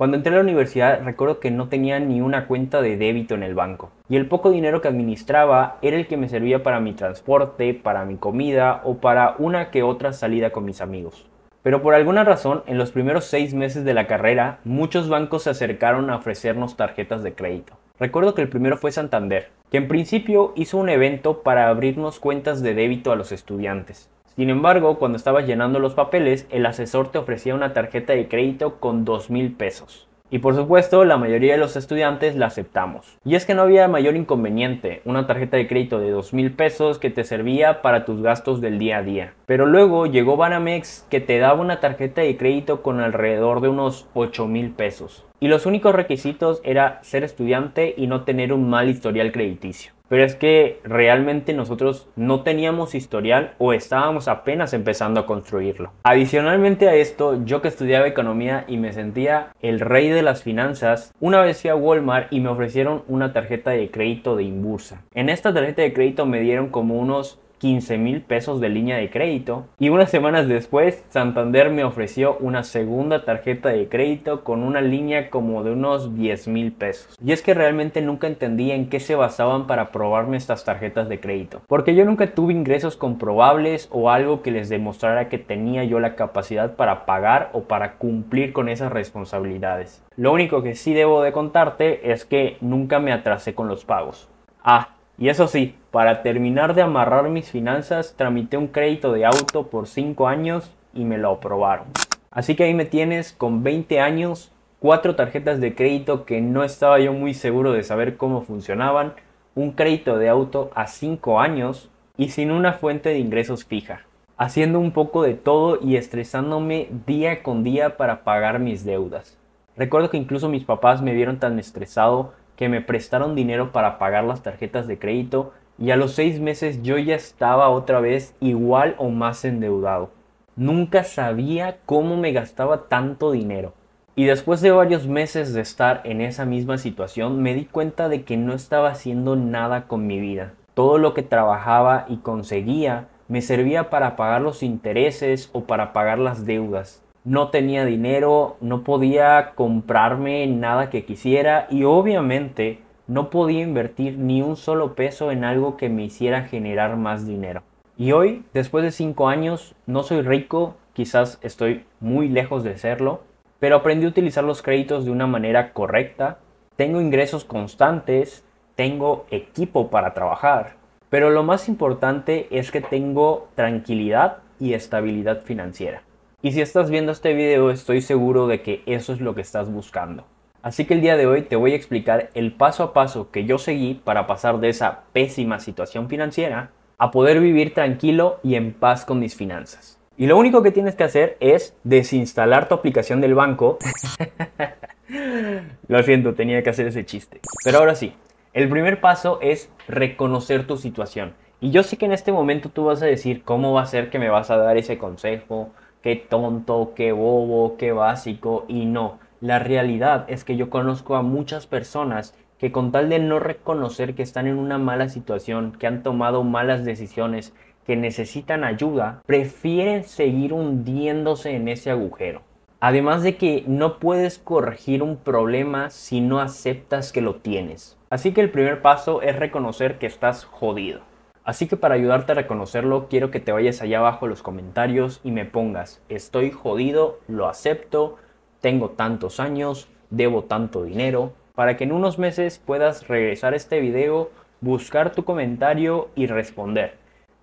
Cuando entré a la universidad recuerdo que no tenía ni una cuenta de débito en el banco y el poco dinero que administraba era el que me servía para mi transporte, para mi comida o para una que otra salida con mis amigos. Pero por alguna razón, en los primeros seis meses de la carrera, muchos bancos se acercaron a ofrecernos tarjetas de crédito. Recuerdo que el primero fue Santander, que en principio hizo un evento para abrirnos cuentas de débito a los estudiantes. Sin embargo, cuando estabas llenando los papeles, el asesor te ofrecía una tarjeta de crédito con $2,000 pesos. Y por supuesto, la mayoría de los estudiantes la aceptamos. Y es que no había mayor inconveniente, una tarjeta de crédito de $2,000 pesos que te servía para tus gastos del día a día. Pero luego llegó Banamex que te daba una tarjeta de crédito con alrededor de unos $8,000 mil pesos. Y los únicos requisitos era ser estudiante y no tener un mal historial crediticio pero es que realmente nosotros no teníamos historial o estábamos apenas empezando a construirlo. Adicionalmente a esto, yo que estudiaba economía y me sentía el rey de las finanzas, una vez fui a Walmart y me ofrecieron una tarjeta de crédito de Inbursa. En esta tarjeta de crédito me dieron como unos 15 mil pesos de línea de crédito. Y unas semanas después, Santander me ofreció una segunda tarjeta de crédito con una línea como de unos 10 mil pesos. Y es que realmente nunca entendía en qué se basaban para probarme estas tarjetas de crédito. Porque yo nunca tuve ingresos comprobables o algo que les demostrara que tenía yo la capacidad para pagar o para cumplir con esas responsabilidades. Lo único que sí debo de contarte es que nunca me atrasé con los pagos. Ah, y eso sí, para terminar de amarrar mis finanzas, tramité un crédito de auto por 5 años y me lo aprobaron. Así que ahí me tienes con 20 años, 4 tarjetas de crédito que no estaba yo muy seguro de saber cómo funcionaban, un crédito de auto a 5 años y sin una fuente de ingresos fija, haciendo un poco de todo y estresándome día con día para pagar mis deudas. Recuerdo que incluso mis papás me vieron tan estresado que me prestaron dinero para pagar las tarjetas de crédito y a los seis meses yo ya estaba otra vez igual o más endeudado. Nunca sabía cómo me gastaba tanto dinero. Y después de varios meses de estar en esa misma situación, me di cuenta de que no estaba haciendo nada con mi vida. Todo lo que trabajaba y conseguía me servía para pagar los intereses o para pagar las deudas no tenía dinero, no podía comprarme nada que quisiera y obviamente no podía invertir ni un solo peso en algo que me hiciera generar más dinero. Y hoy, después de cinco años, no soy rico, quizás estoy muy lejos de serlo, pero aprendí a utilizar los créditos de una manera correcta, tengo ingresos constantes, tengo equipo para trabajar, pero lo más importante es que tengo tranquilidad y estabilidad financiera. Y si estás viendo este video estoy seguro de que eso es lo que estás buscando. Así que el día de hoy te voy a explicar el paso a paso que yo seguí para pasar de esa pésima situación financiera a poder vivir tranquilo y en paz con mis finanzas. Y lo único que tienes que hacer es desinstalar tu aplicación del banco. lo siento, tenía que hacer ese chiste. Pero ahora sí, el primer paso es reconocer tu situación. Y yo sé que en este momento tú vas a decir cómo va a ser que me vas a dar ese consejo qué tonto, qué bobo, qué básico, y no. La realidad es que yo conozco a muchas personas que con tal de no reconocer que están en una mala situación, que han tomado malas decisiones, que necesitan ayuda, prefieren seguir hundiéndose en ese agujero. Además de que no puedes corregir un problema si no aceptas que lo tienes. Así que el primer paso es reconocer que estás jodido. Así que para ayudarte a reconocerlo, quiero que te vayas allá abajo en los comentarios y me pongas, estoy jodido, lo acepto, tengo tantos años, debo tanto dinero, para que en unos meses puedas regresar a este video, buscar tu comentario y responder.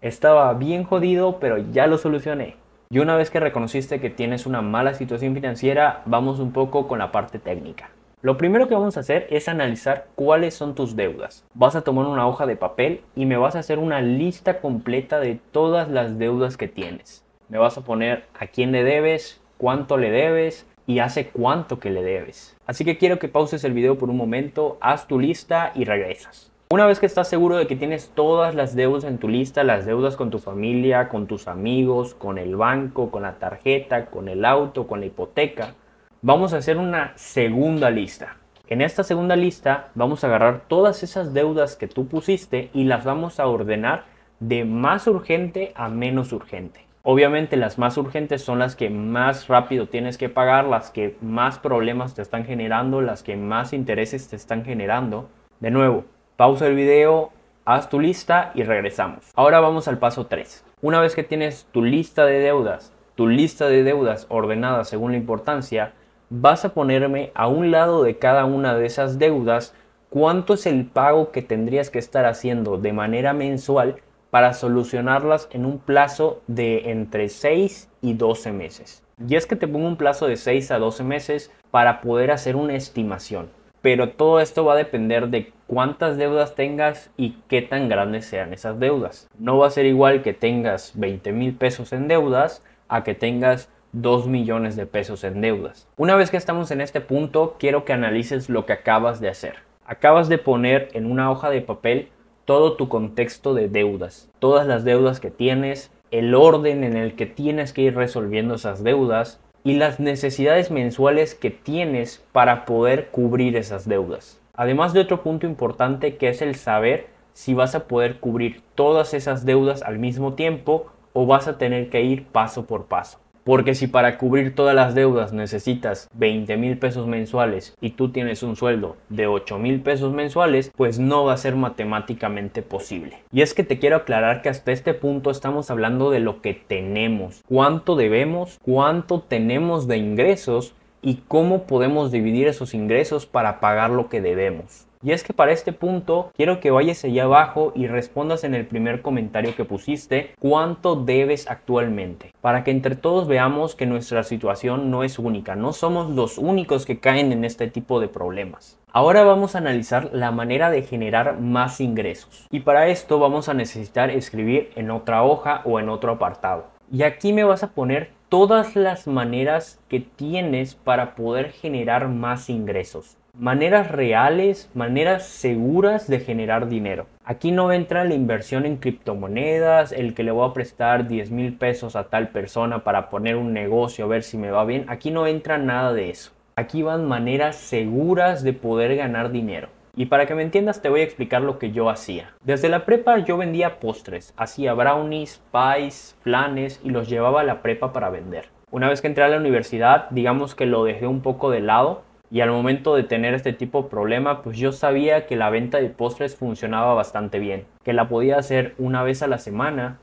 Estaba bien jodido, pero ya lo solucioné. Y una vez que reconociste que tienes una mala situación financiera, vamos un poco con la parte técnica. Lo primero que vamos a hacer es analizar cuáles son tus deudas. Vas a tomar una hoja de papel y me vas a hacer una lista completa de todas las deudas que tienes. Me vas a poner a quién le debes, cuánto le debes y hace cuánto que le debes. Así que quiero que pauses el video por un momento, haz tu lista y regresas. Una vez que estás seguro de que tienes todas las deudas en tu lista, las deudas con tu familia, con tus amigos, con el banco, con la tarjeta, con el auto, con la hipoteca, vamos a hacer una segunda lista. En esta segunda lista vamos a agarrar todas esas deudas que tú pusiste y las vamos a ordenar de más urgente a menos urgente. Obviamente las más urgentes son las que más rápido tienes que pagar, las que más problemas te están generando, las que más intereses te están generando. De nuevo, pausa el video, haz tu lista y regresamos. Ahora vamos al paso 3. Una vez que tienes tu lista de deudas, tu lista de deudas ordenada según la importancia, vas a ponerme a un lado de cada una de esas deudas cuánto es el pago que tendrías que estar haciendo de manera mensual para solucionarlas en un plazo de entre 6 y 12 meses. Y es que te pongo un plazo de 6 a 12 meses para poder hacer una estimación. Pero todo esto va a depender de cuántas deudas tengas y qué tan grandes sean esas deudas. No va a ser igual que tengas 20 mil pesos en deudas a que tengas 2 millones de pesos en deudas. Una vez que estamos en este punto, quiero que analices lo que acabas de hacer. Acabas de poner en una hoja de papel todo tu contexto de deudas, todas las deudas que tienes, el orden en el que tienes que ir resolviendo esas deudas y las necesidades mensuales que tienes para poder cubrir esas deudas. Además de otro punto importante que es el saber si vas a poder cubrir todas esas deudas al mismo tiempo o vas a tener que ir paso por paso. Porque si para cubrir todas las deudas necesitas 20 mil pesos mensuales y tú tienes un sueldo de 8 mil pesos mensuales, pues no va a ser matemáticamente posible. Y es que te quiero aclarar que hasta este punto estamos hablando de lo que tenemos, cuánto debemos, cuánto tenemos de ingresos y cómo podemos dividir esos ingresos para pagar lo que debemos. Y es que para este punto quiero que vayas allá abajo y respondas en el primer comentario que pusiste cuánto debes actualmente. Para que entre todos veamos que nuestra situación no es única, no somos los únicos que caen en este tipo de problemas. Ahora vamos a analizar la manera de generar más ingresos. Y para esto vamos a necesitar escribir en otra hoja o en otro apartado. Y aquí me vas a poner todas las maneras que tienes para poder generar más ingresos maneras reales, maneras seguras de generar dinero. Aquí no entra la inversión en criptomonedas, el que le voy a prestar 10 mil pesos a tal persona para poner un negocio a ver si me va bien. Aquí no entra nada de eso. Aquí van maneras seguras de poder ganar dinero. Y para que me entiendas te voy a explicar lo que yo hacía. Desde la prepa yo vendía postres, hacía brownies, pies, planes y los llevaba a la prepa para vender. Una vez que entré a la universidad, digamos que lo dejé un poco de lado y al momento de tener este tipo de problema, pues yo sabía que la venta de postres funcionaba bastante bien, que la podía hacer una vez a la semana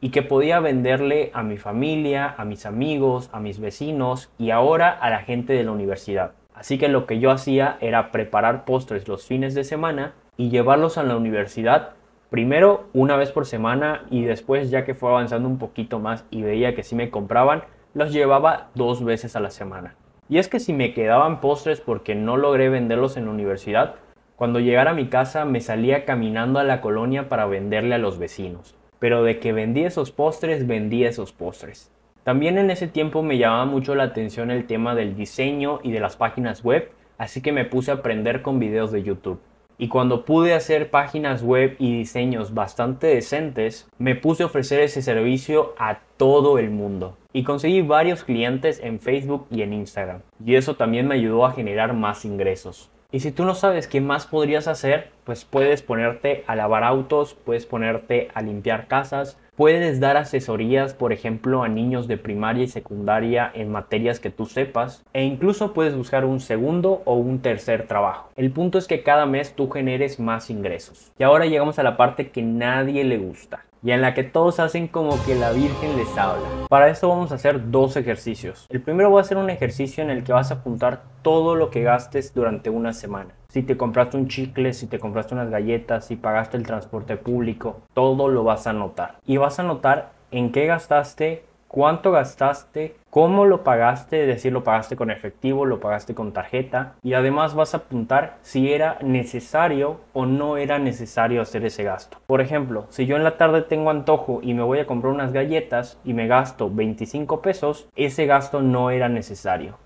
y que podía venderle a mi familia, a mis amigos, a mis vecinos y ahora a la gente de la universidad. Así que lo que yo hacía era preparar postres los fines de semana y llevarlos a la universidad primero una vez por semana y después ya que fue avanzando un poquito más y veía que sí me compraban, los llevaba dos veces a la semana. Y es que si me quedaban postres porque no logré venderlos en la universidad, cuando llegara a mi casa me salía caminando a la colonia para venderle a los vecinos. Pero de que vendí esos postres, vendía esos postres. También en ese tiempo me llamaba mucho la atención el tema del diseño y de las páginas web, así que me puse a aprender con videos de YouTube. Y cuando pude hacer páginas web y diseños bastante decentes, me puse a ofrecer ese servicio a todo el mundo. Y conseguí varios clientes en Facebook y en Instagram. Y eso también me ayudó a generar más ingresos. Y si tú no sabes qué más podrías hacer, pues puedes ponerte a lavar autos, puedes ponerte a limpiar casas, Puedes dar asesorías, por ejemplo, a niños de primaria y secundaria en materias que tú sepas e incluso puedes buscar un segundo o un tercer trabajo. El punto es que cada mes tú generes más ingresos. Y ahora llegamos a la parte que nadie le gusta y en la que todos hacen como que la Virgen les habla. Para eso vamos a hacer dos ejercicios. El primero va a ser un ejercicio en el que vas a apuntar todo lo que gastes durante una semana. Si te compraste un chicle, si te compraste unas galletas, si pagaste el transporte público, todo lo vas a notar. Y vas a notar en qué gastaste, cuánto gastaste, cómo lo pagaste, es decir, lo pagaste con efectivo, lo pagaste con tarjeta. Y además vas a apuntar si era necesario o no era necesario hacer ese gasto. Por ejemplo, si yo en la tarde tengo antojo y me voy a comprar unas galletas y me gasto 25 pesos, ese gasto no era necesario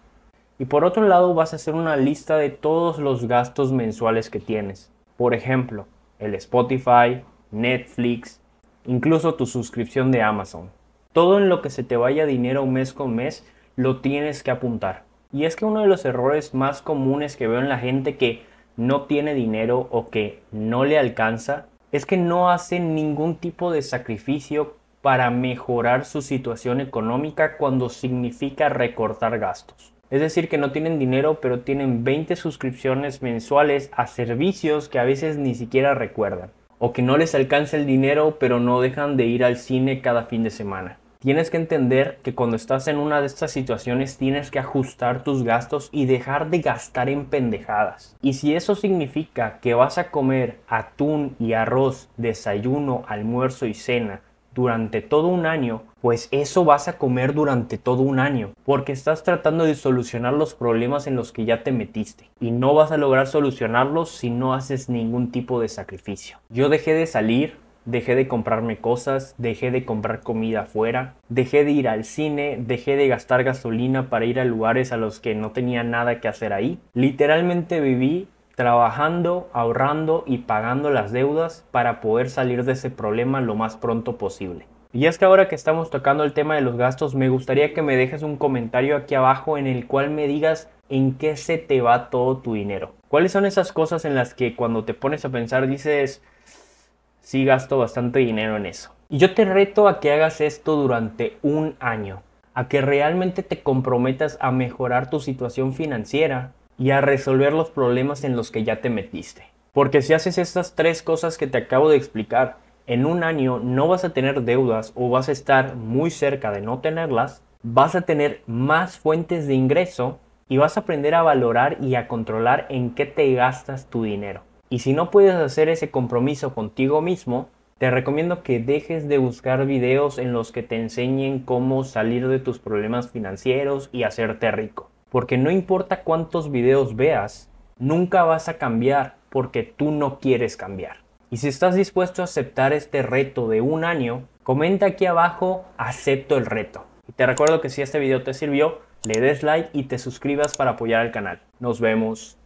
y por otro lado vas a hacer una lista de todos los gastos mensuales que tienes. Por ejemplo, el Spotify, Netflix, incluso tu suscripción de Amazon. Todo en lo que se te vaya dinero mes con mes lo tienes que apuntar. Y es que uno de los errores más comunes que veo en la gente que no tiene dinero o que no le alcanza es que no hace ningún tipo de sacrificio para mejorar su situación económica cuando significa recortar gastos. Es decir, que no tienen dinero, pero tienen 20 suscripciones mensuales a servicios que a veces ni siquiera recuerdan. O que no les alcanza el dinero, pero no dejan de ir al cine cada fin de semana. Tienes que entender que cuando estás en una de estas situaciones tienes que ajustar tus gastos y dejar de gastar en pendejadas. Y si eso significa que vas a comer atún y arroz, desayuno, almuerzo y cena, durante todo un año, pues eso vas a comer durante todo un año, porque estás tratando de solucionar los problemas en los que ya te metiste, y no vas a lograr solucionarlos si no haces ningún tipo de sacrificio. Yo dejé de salir, dejé de comprarme cosas, dejé de comprar comida afuera, dejé de ir al cine, dejé de gastar gasolina para ir a lugares a los que no tenía nada que hacer ahí. Literalmente viví trabajando, ahorrando y pagando las deudas para poder salir de ese problema lo más pronto posible. Y es que ahora que estamos tocando el tema de los gastos, me gustaría que me dejes un comentario aquí abajo en el cual me digas en qué se te va todo tu dinero. ¿Cuáles son esas cosas en las que cuando te pones a pensar dices, sí gasto bastante dinero en eso? Y yo te reto a que hagas esto durante un año, a que realmente te comprometas a mejorar tu situación financiera, y a resolver los problemas en los que ya te metiste. Porque si haces estas tres cosas que te acabo de explicar, en un año no vas a tener deudas o vas a estar muy cerca de no tenerlas, vas a tener más fuentes de ingreso y vas a aprender a valorar y a controlar en qué te gastas tu dinero. Y si no puedes hacer ese compromiso contigo mismo, te recomiendo que dejes de buscar videos en los que te enseñen cómo salir de tus problemas financieros y hacerte rico. Porque no importa cuántos videos veas, nunca vas a cambiar porque tú no quieres cambiar. Y si estás dispuesto a aceptar este reto de un año, comenta aquí abajo, acepto el reto. Y te recuerdo que si este video te sirvió, le des like y te suscribas para apoyar al canal. Nos vemos.